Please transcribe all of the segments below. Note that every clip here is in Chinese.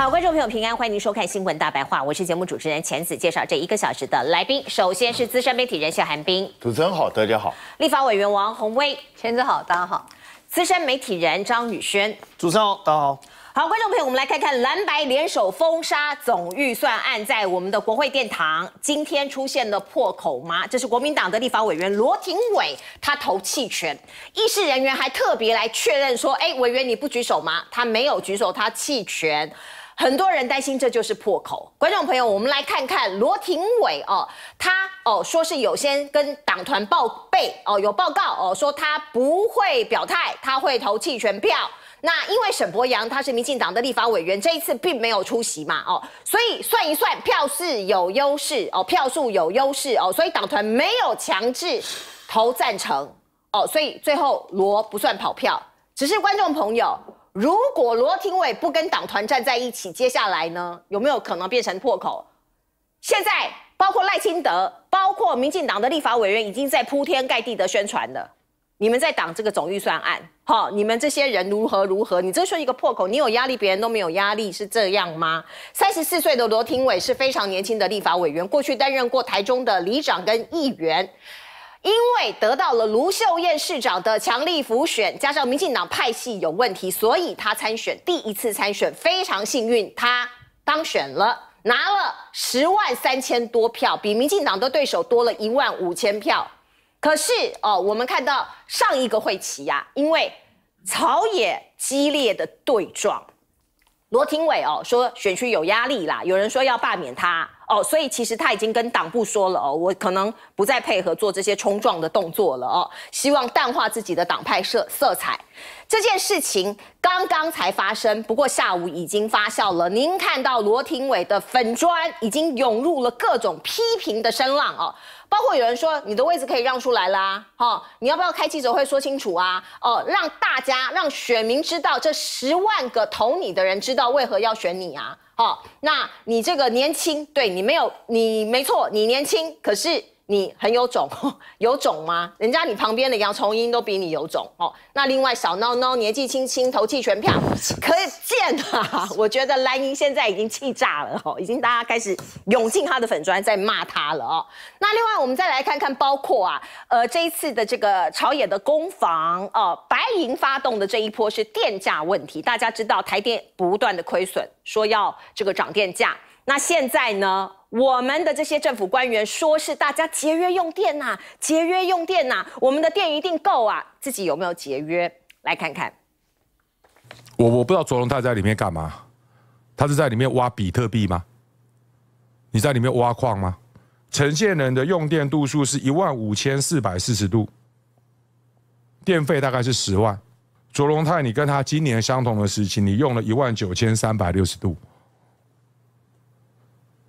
好，观众朋友平安，欢迎您收看新闻大白话，我是节目主持人钱子。介绍这一个小时的来宾，首先是资深媒体人谢寒冰，主持人好，大家好。立法委员王宏威，主子好，大家好。资深媒体人张宇轩，主持人好，大家好。好，观众朋友，我们来看看蓝白联手封杀总预算案，在我们的国会殿堂今天出现了破口吗？这是国民党的立法委员罗廷伟，他投弃权。议事人员还特别来确认说，哎，委员你不举手吗？他没有举手，他弃权。很多人担心这就是破口，观众朋友，我们来看看罗廷伟哦，他哦说是有先跟党团报备哦，有报告哦说他不会表态，他会投弃权票。那因为沈博阳他是民进党的立法委员，这一次并没有出席嘛哦，所以算一算票是有优势哦，票数有优势哦，所以党团没有强制投赞成哦，所以最后罗不算跑票，只是观众朋友。如果罗廷伟不跟党团站在一起，接下来呢，有没有可能变成破口？现在包括赖清德，包括民进党的立法委员已经在铺天盖地的宣传了。你们在党这个总预算案，哈，你们这些人如何如何？你这算一个破口，你有压力，别人都没有压力，是这样吗？三十四岁的罗廷伟是非常年轻的立法委员，过去担任过台中的里长跟议员。因为得到了卢秀燕市长的强力扶选，加上民进党派系有问题，所以他参选第一次参选非常幸运，他当选了，拿了十万三千多票，比民进党的对手多了一万五千票。可是哦，我们看到上一个会期呀，因为朝野激烈的对撞，罗廷伟哦说选区有压力啦，有人说要罢免他。哦，所以其实他已经跟党部说了哦，我可能不再配合做这些冲撞的动作了哦，希望淡化自己的党派色色彩。这件事情刚刚才发生，不过下午已经发酵了。您看到罗廷伟的粉砖已经涌入了各种批评的声浪哦，包括有人说你的位置可以让出来啦，哈，你要不要开记者会说清楚啊？哦，让大家让选民知道这十万个投你的人知道为何要选你啊。好，那你这个年轻，对你没有，你没错，你年轻，可是。你很有种，有种吗？人家你旁边的杨崇英都比你有种哦。那另外小孬孬年纪轻轻投弃全票，可以贱啊！我觉得蓝因现在已经气炸了哦，已经大家开始涌进他的粉砖在骂他了哦。那另外我们再来看看，包括啊，呃，这一次的这个朝野的攻防哦，白银发动的这一波是电价问题，大家知道台电不断的亏损，说要这个涨电价。那现在呢？我们的这些政府官员说是大家节约用电呐，节约用电呐，我们的电一定够啊。自己有没有节约？来看看。我我不知道卓龙泰在里面干嘛，他是在里面挖比特币吗？你在里面挖矿吗？呈现人的用电度数是一万五千四百四十度，电费大概是十万。卓龙泰，你跟他今年相同的时期，你用了一万九千三百六十度。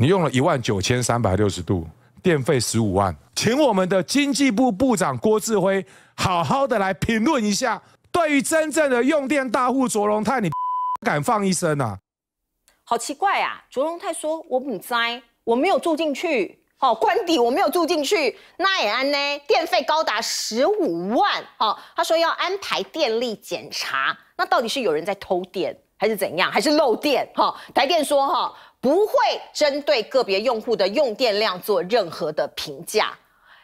你用了一万九千三百六十度电费十五万，请我们的经济部部长郭志辉好好的来评论一下。对于真正的用电大户卓荣泰，你敢放一声呐？好奇怪啊！卓荣泰说：“我不栽，我没有住进去哦，官邸我没有住进去，那也安呢？电费高达十五万哦，他说要安排电力检查，那到底是有人在偷电，还是怎样，还是漏电？哈，台电说哈。”不会针对个别用户的用电量做任何的评价。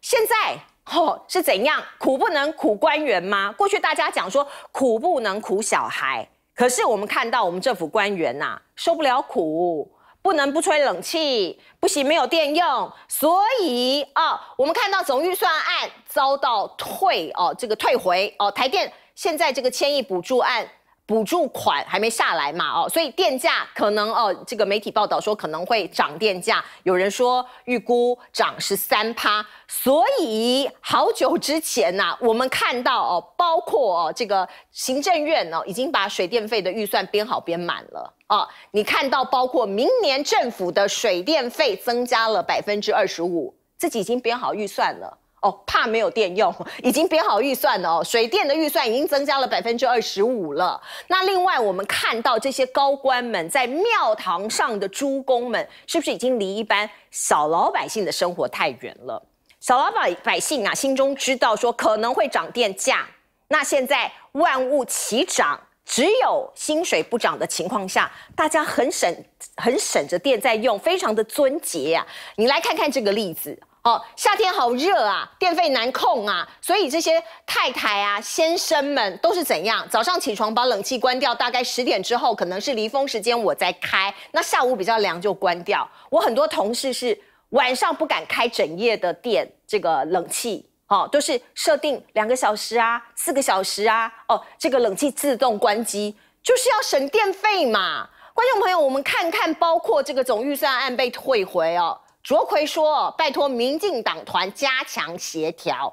现在吼是怎样苦不能苦官员吗？过去大家讲说苦不能苦小孩，可是我们看到我们政府官员呐受不了苦，不能不吹冷气，不行没有电用，所以啊我们看到总预算案遭到退哦，这个退回哦台电现在这个千亿补助案。补助款还没下来嘛？哦，所以电价可能哦，这个媒体报道说可能会涨电价。有人说预估涨是三趴，所以好久之前呐，我们看到哦，包括哦这个行政院呢，已经把水电费的预算编好编满了哦，你看到包括明年政府的水电费增加了百分之二十五，自己已经编好预算了。哦，怕没有电用，已经编好预算了哦。水电的预算已经增加了百分之二十五了。那另外，我们看到这些高官们在庙堂上的诸公们，是不是已经离一般小老百姓的生活太远了？小老百百姓啊，心中知道说可能会涨电价。那现在万物齐涨，只有薪水不涨的情况下，大家很省很省着电在用，非常的尊节啊。你来看看这个例子。哦，夏天好热啊，电费难控啊，所以这些太太啊、先生们都是怎样？早上起床把冷气关掉，大概十点之后可能是离峰时间，我再开。那下午比较凉就关掉。我很多同事是晚上不敢开整夜的电，这个冷气，哦，都是设定两个小时啊、四个小时啊，哦，这个冷气自动关机，就是要省电费嘛。观众朋友，我们看看，包括这个总预算案被退回哦。卓奎说：“拜托民进党团加强协调，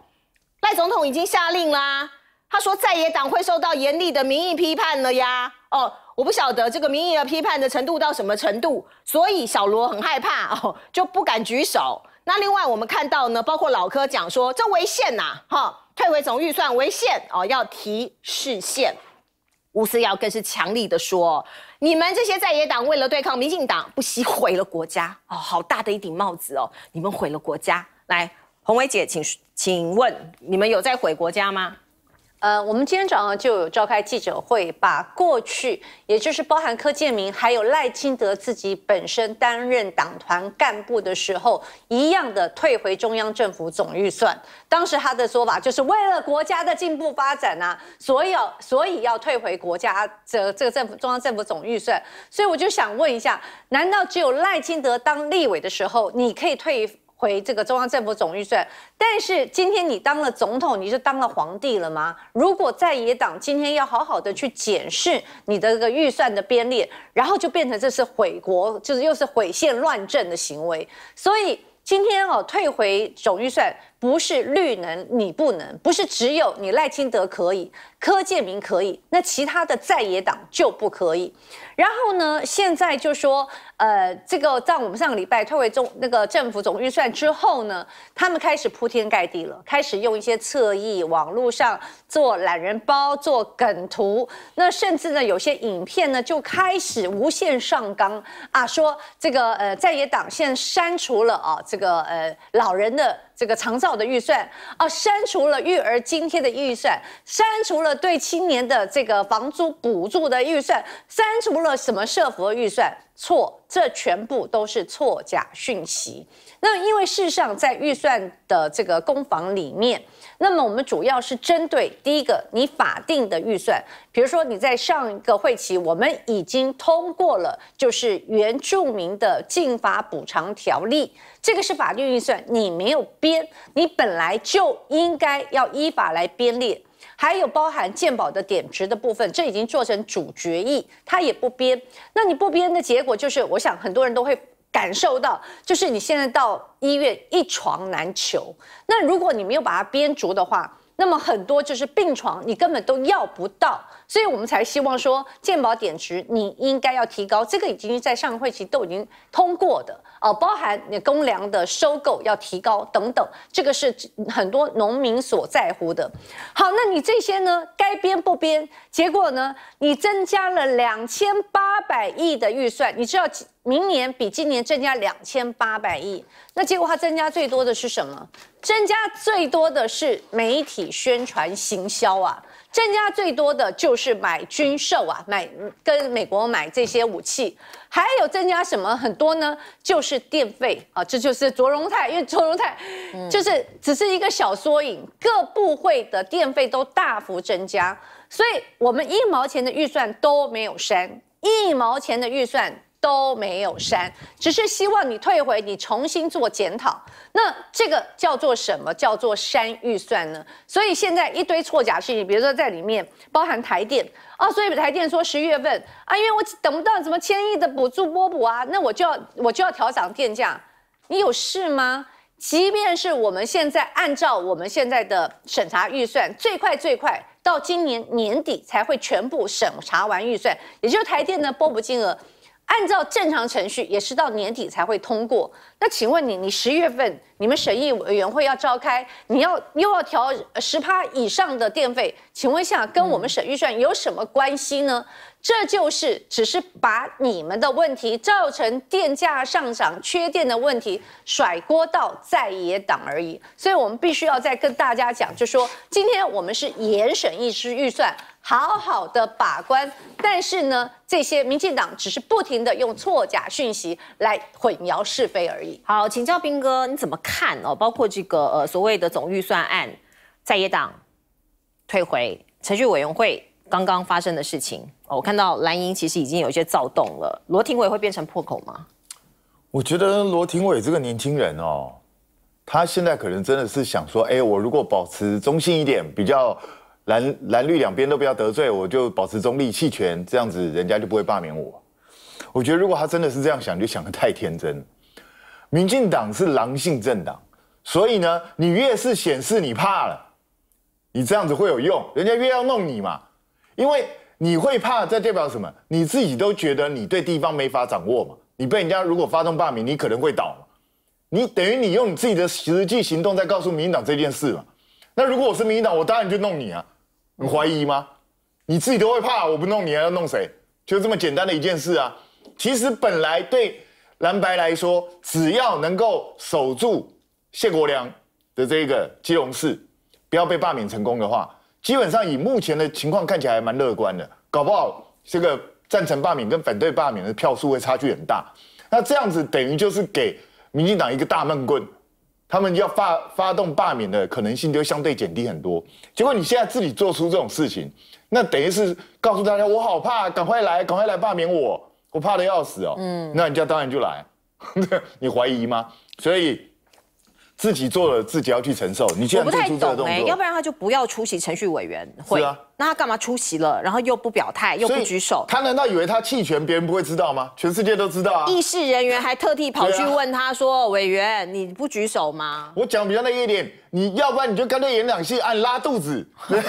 赖总统已经下令啦。他说在野党会受到严厉的民意批判了呀。哦，我不晓得这个民意的批判的程度到什么程度，所以小罗很害怕哦，就不敢举手。那另外我们看到呢，包括老柯讲说这违宪呐，哈，退回总预算违宪哦，要提示宪。吴思瑶更是强力的说。”你们这些在野党为了对抗民进党，不惜毁了国家哦，好大的一顶帽子哦！你们毁了国家，来，红伟姐，请请问你们有在毁国家吗？呃，我们今天早上就有召开记者会，把过去，也就是包含柯建明还有赖清德自己本身担任党团干部的时候，一样的退回中央政府总预算。当时他的说法就是为了国家的进步发展啊，所以所以要退回国家这这个政府中央政府总预算。所以我就想问一下，难道只有赖清德当立委的时候，你可以退？回这个中央政府总预算，但是今天你当了总统，你就当了皇帝了吗？如果在野党今天要好好的去检视你的个预算的编列，然后就变成这是毁国，就是又是毁宪乱政的行为。所以今天哦，退回总预算。不是绿能你不能，不是只有你赖清德可以，柯建明可以，那其他的在野党就不可以。然后呢，现在就说，呃，这个在我们上个礼拜退回中那个政府总预算之后呢，他们开始铺天盖地了，开始用一些侧翼网络上做懒人包、做梗图，那甚至呢，有些影片呢就开始无限上纲啊，说这个呃在野党现在删除了啊，这个呃老人的。这个长照的预算啊，删除了育儿津贴的预算，删除了对青年的这个房租补助的预算，删除了什么社福预算？错。这全部都是错假讯息。那因为事实上，在预算的这个攻防里面，那么我们主要是针对第一个，你法定的预算，比如说你在上一个会期，我们已经通过了，就是原住民的进法补偿条例，这个是法律预算，你没有编，你本来就应该要依法来编列。还有包含鉴宝的点值的部分，这已经做成主决议，他也不编。那你不编的结果就是，我想很多人都会感受到，就是你现在到医院一床难求。那如果你没有把它编足的话，那么很多就是病床，你根本都要不到，所以我们才希望说，健保点值你应该要提高，这个已经在上会期都已经通过的哦，包含你公粮的收购要提高等等，这个是很多农民所在乎的。好，那你这些呢该编不编？结果呢，你增加了两千八百亿的预算，你知道？明年比今年增加两千八百亿，那结果它增加最多的是什么？增加最多的是媒体宣传行销啊，增加最多的就是买军售啊，买跟美国买这些武器，还有增加什么很多呢？就是电费啊，这就是卓荣泰，因为卓荣泰就是只是一个小缩影，各部会的电费都大幅增加，所以我们一毛钱的预算都没有删，一毛钱的预算。都没有删，只是希望你退回，你重新做检讨。那这个叫做什么？叫做删预算呢？所以现在一堆错假事情，比如说在里面包含台电啊，所以台电说十月份啊，因为我等不到什么千亿的补助拨补啊，那我就要我就要调涨电价。你有事吗？即便是我们现在按照我们现在的审查预算，最快最快到今年年底才会全部审查完预算，也就是台电的拨补金额。按照正常程序，也是到年底才会通过。那请问你，你十月份你们审议委员会要召开，你要又要调十趴以上的电费？请问一下，跟我们审预算有什么关系呢？这就是只是把你们的问题造成电价上涨、缺电的问题甩锅到在野党而已。所以我们必须要再跟大家讲，就说今天我们是严审议之预算。好好的把关，但是呢，这些民进党只是不停的用错假讯息来混淆是非而已。好，请教兵哥，你怎么看哦？包括这个呃所谓的总预算案，在野党退回程序委员会刚刚发生的事情哦，我看到蓝营其实已经有一些躁动了。罗廷伟会变成破口吗？我觉得罗廷伟这个年轻人哦，他现在可能真的是想说，哎，我如果保持中性一点，比较。蓝蓝绿两边都不要得罪，我就保持中立弃权，这样子人家就不会罢免我。我觉得如果他真的是这样想，就想的太天真。民进党是狼性政党，所以呢，你越是显示你怕了，你这样子会有用，人家越要弄你嘛。因为你会怕，这代表什么？你自己都觉得你对地方没法掌握嘛。你被人家如果发动罢免，你可能会倒。你等于你用你自己的实际行动在告诉民进党这件事嘛。那如果我是民进党，我当然就弄你啊。你怀疑吗？你自己都会怕，我不弄你还要弄谁？就这么简单的一件事啊！其实本来对蓝白来说，只要能够守住谢国良的这个基隆市，不要被罢免成功的话，基本上以目前的情况看起来还蛮乐观的。搞不好这个赞成罢免跟反对罢免的票数会差距很大，那这样子等于就是给民进党一个大闷棍。他们要发发动罢免的可能性就相对减低很多。结果你现在自己做出这种事情，那等于是告诉大家我好怕，赶快来，赶快来罢免我，我怕的要死哦。嗯，那人家当然就来，你怀疑吗？所以。自己做了，自己要去承受。你在不太懂哎，要不然他就不要出席程序委员会。是啊，那他干嘛出席了？然后又不表态，又不举手。他难道以为他弃权，别人不会知道吗？全世界都知道啊！议事人员还特地跑去问他说：“委员，你不举手吗？”我讲比较那一点，你要不然你就干脆演两戏，按拉肚子，或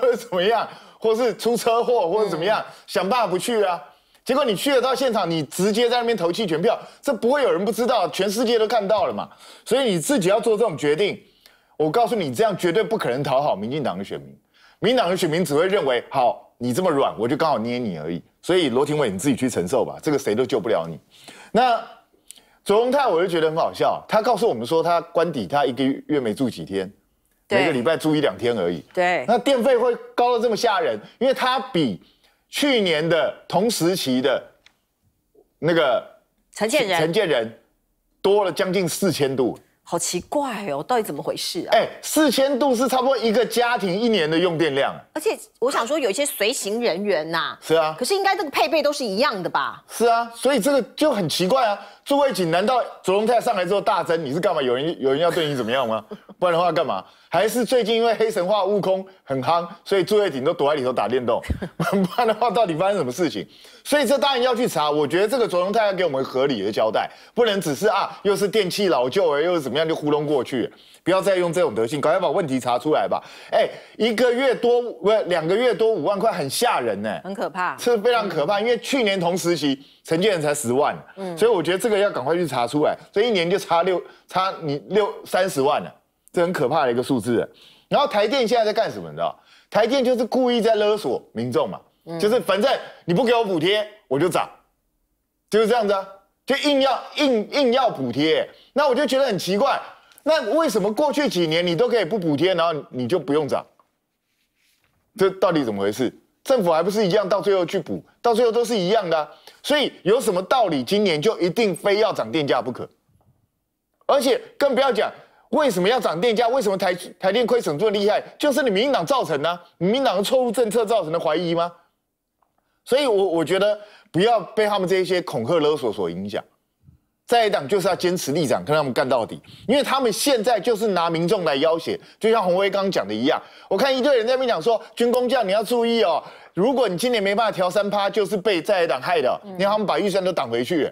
者怎么样，或是出车祸，或者怎么样，想办法不去啊。结果你去了到现场，你直接在那边投弃权票，这不会有人不知道，全世界都看到了嘛。所以你自己要做这种决定。我告诉你，这样绝对不可能讨好民进党的选民，民党的选民只会认为，好，你这么软，我就刚好捏你而已。所以罗廷伟，你自己去承受吧，这个谁都救不了你。那左宏泰，我就觉得很好笑，他告诉我们说，他官邸他一个月没住几天，每个礼拜住一两天而已。对。那电费会高的这么吓人，因为他比。去年的同时期的，那个陈建仁，陈建仁多了将近四千度，好奇怪哦，到底怎么回事啊？哎，四千度是差不多一个家庭一年的用电量，而且我想说有一些随行人员呐，是啊，可是应该这个配备都是一样的吧？是啊，所以这个就很奇怪啊。朱卫锦，难道卓龙泰上来之后大增？你是干嘛？有人有人要对你怎么样吗？不然的话干嘛？还是最近因为黑神话悟空很夯，所以朱卫锦都躲在里头打电动？不然的话，到底发生什么事情？所以这当然要去查。我觉得这个卓龙泰要给我们合理的交代，不能只是啊，又是电器老旧哎，又是怎么样就糊弄过去。不要再用这种德性，赶快把问题查出来吧。哎，一个月多不两个月多五万块，很吓人呢，很可怕，是非常可怕。因为去年同时期。承建人才十万，嗯，所以我觉得这个要赶快去查出来，所以一年就差六差你六三十万了，这很可怕的一个数字。然后台电现在在干什么？你知道，台电就是故意在勒索民众嘛，就是反正你不给我补贴，我就涨，就是这样子，啊，就硬要硬硬要补贴。那我就觉得很奇怪，那为什么过去几年你都可以不补贴，然后你就不用涨？这到底怎么回事？政府还不是一样，到最后去补，到最后都是一样的。所以有什么道理？今年就一定非要涨电价不可？而且更不要讲为什么要涨电价，为什么台台电亏损这么厉害，就是你民进党造成的？民进党的错误政策造成的怀疑吗？所以，我我觉得不要被他们这些恐吓勒索所影响。在野党就是要坚持立场，看他们干到底，因为他们现在就是拿民众来要挟，就像洪威刚讲的一样，我看一堆人在那边讲说，军工匠你要注意哦，如果你今年没办法调三趴，就是被在野党害的，你看他们把预算都挡回去，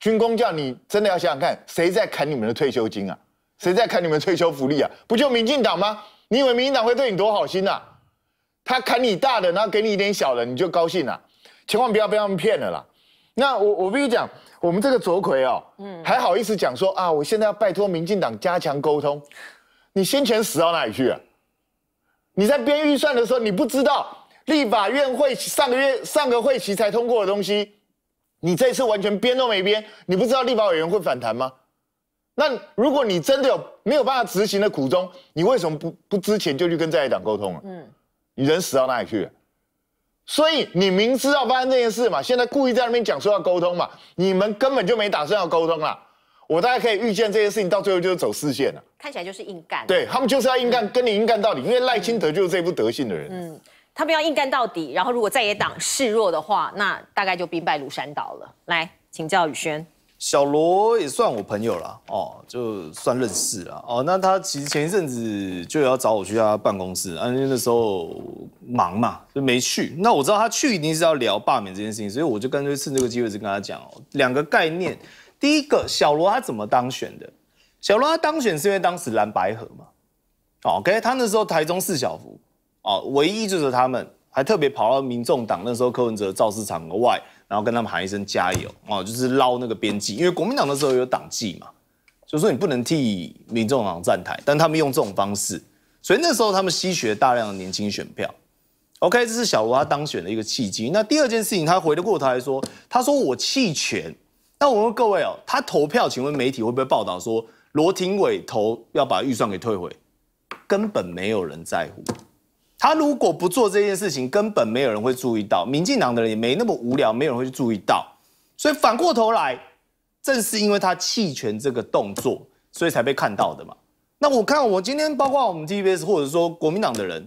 军工匠你真的要想想看，谁在砍你们的退休金啊，谁在砍你们退休福利啊，不就民进党吗？你以为民进党会对你多好心呐？他砍你大的，然后给你一点小的，你就高兴了？千万不要被他们骗了啦。那我我必须讲。我们这个卓奎哦，嗯，还好意思讲说啊，我现在要拜托民进党加强沟通。你先前死到哪里去啊？你在编预算的时候，你不知道立法院会上个月上个会期才通过的东西，你这次完全编都没编。你不知道立法委员会反弹吗？那如果你真的有没有办法执行的苦衷，你为什么不不之前就去跟在野党沟通啊？嗯，你人死到哪里去？所以你明知道发生这件事嘛，现在故意在那边讲说要沟通嘛，你们根本就没打算要沟通啊！我大概可以预见这件事情到最后就是走视线了，看起来就是硬干，对他们就是要硬干，跟你硬干到底，因为赖清德就是这副德性的人。嗯，他们要硬干到底，然后如果在野党示弱的话，那大概就兵败如山倒了。来，请教宇轩。小罗也算我朋友了哦，就算认识了哦。那他其实前一阵子就要找我去他办公室，啊，因为那时候忙嘛，就没去。那我知道他去一定是要聊罢免这件事情，所以我就干脆趁这个机会，就跟他讲哦，两个概念。第一个，小罗他怎么当选的？小罗他当选是因为当时蓝白河嘛。OK，他那时候台中四小福，哦，唯一就是他们还特别跑到民众党，那时候柯文哲、造世场额外。然后跟他们喊一声加油哦，就是捞那个边际，因为国民党的时候有党纪嘛，就以说你不能替民众党站台，但他们用这种方式，所以那时候他们吸取了大量的年轻选票。OK，这是小罗他当选的一个契机。那第二件事情，他回得过头来说，他说我弃权。那我问各位哦，他投票，请问媒体会不会报道说罗廷伟投要把预算给退回？根本没有人在乎。他如果不做这件事情，根本没有人会注意到。民进党的人也没那么无聊，没人会注意到。所以反过头来，正是因为他弃权这个动作，所以才被看到的嘛。那我看我今天包括我们 t b s 或者说国民党的人，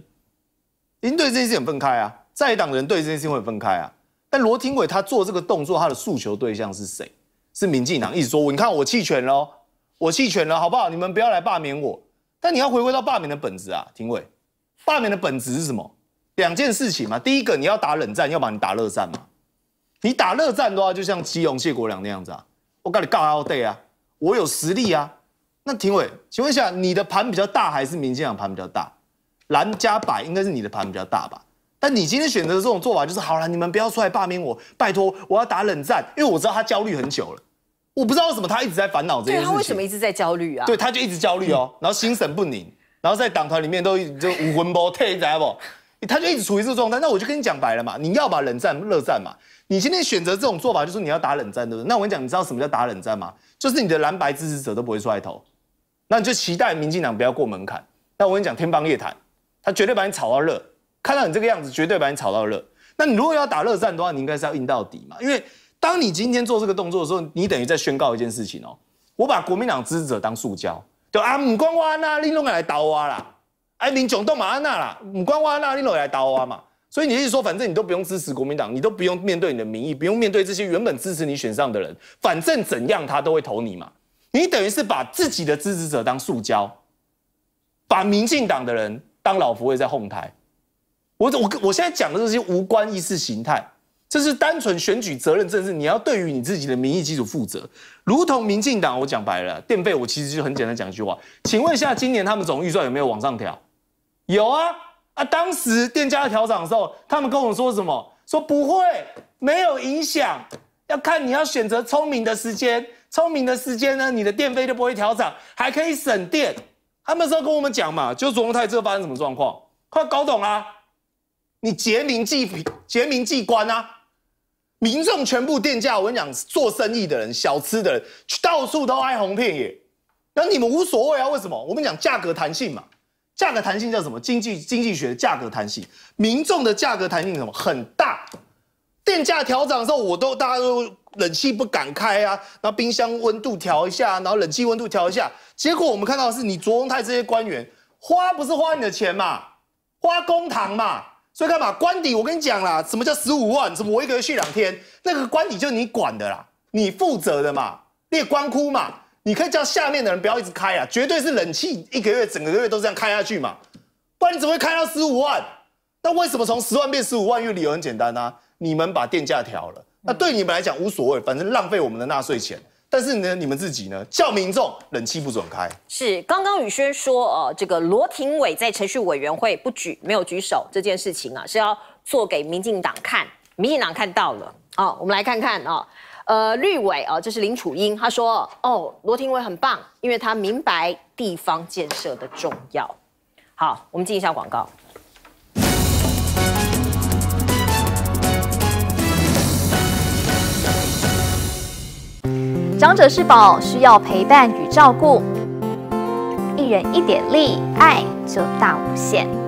您对这件事情分开啊，在党人对这件事情会分开啊。但罗廷伟他做这个动作，他的诉求对象是谁？是民进党一直说，你看我弃权喽，我弃权了，好不好？你们不要来罢免我。但你要回归到罢免的本质啊，廷伟。罢免的本质是什么？两件事情嘛。第一个，你要打冷战，要把你打热战嘛。你打热战的话，就像基隆谢国良那样子啊。我告诉你，干我要对啊，我有实力啊。那庭委，请问一下，你的盘比较大还是民进党盘比较大？蓝加白应该是你的盘比较大吧？但你今天选择的这种做法，就是好了，你们不要出来罢免我，拜托，我要打冷战，因为我知道他焦虑很久了。我不知道为什么他一直在烦恼这个事情。对他为什么一直在焦虑啊？对，他就一直焦虑哦，然后心神不宁。然后在党团里面都就无魂不退，知道不？他就一直处于这个状态。那我就跟你讲白了嘛，你要把冷战、热战嘛。你今天选择这种做法，就是你要打冷战的。那我跟你讲，你知道什么叫打冷战吗？就是你的蓝白支持者都不会出来投，那你就期待民进党不要过门槛。那我跟你讲，天方夜谭，他绝对把你炒到热。看到你这个样子，绝对把你炒到热。那你如果要打热战的话，你应该要硬到底嘛。因为当你今天做这个动作的时候，你等于在宣告一件事情哦，我把国民党支持者当塑胶。就啊，五我安那，你弄来刀啊啦！哎，林总统马安那啦，唔五我安那，你弄来刀啊嘛！所以你一说，反正你都不用支持国民党，你都不用面对你的民意，不用面对这些原本支持你选上的人，反正怎样他都会投你嘛！你等于是把自己的支持者当塑胶，把民进党的人当老佛爷在哄抬。我我我，现在讲的这些无关意识形态。这是单纯选举责任政治，你要对于你自己的民意基础负责。如同民进党，我讲白了，电费我其实就很简单讲一句话，请问一下，今年他们总预算有没有往上调？有啊，啊，当时电价调涨的时候，他们跟我说什么？说不会，没有影响，要看你要选择聪明的时间。聪明的时间呢，你的电费就不会调涨，还可以省电。他们说跟我们讲嘛，就卓荣泰这发生什么状况？快搞懂啊！你节民计，节民计官啊！民众全部电价，我跟你讲，做生意的人、小吃的人，到处都哀鸿遍野。那你们无所谓啊？为什么？我们讲，价格弹性嘛，价格弹性叫什么？经济经济学的价格弹性，民众的价格弹性什么很大？电价调涨的时候，我都大家都冷气不敢开啊，然后冰箱温度调一下，然后冷气温度调一下，结果我们看到的是你卓荣泰这些官员，花不是花你的钱嘛，花公帑嘛。所以干嘛官邸？我跟你讲啦，什么叫十五万？什么我一个月去两天，那个官邸就是你管的啦，你负责的嘛，列关窟嘛，你可以叫下面的人不要一直开啊，绝对是冷气一个月整个月都这样开下去嘛，不然你只会开到十五万。那为什么从十万变十五万？因为理由很简单啊，你们把电价调了，那对你们来讲无所谓，反正浪费我们的纳税钱。但是呢，你们自己呢？叫民众冷气不准开。是，刚刚宇轩说，哦，这个罗廷伟在程序委员会不举，没有举手这件事情啊，是要做给民进党看。民进党看到了，哦，我们来看看啊，呃，绿委啊，这是林楚英，他说，哦，罗廷伟很棒，因为他明白地方建设的重要。好，我们进一下广告。长者是宝，需要陪伴与照顾。一人一点力，爱就大无限。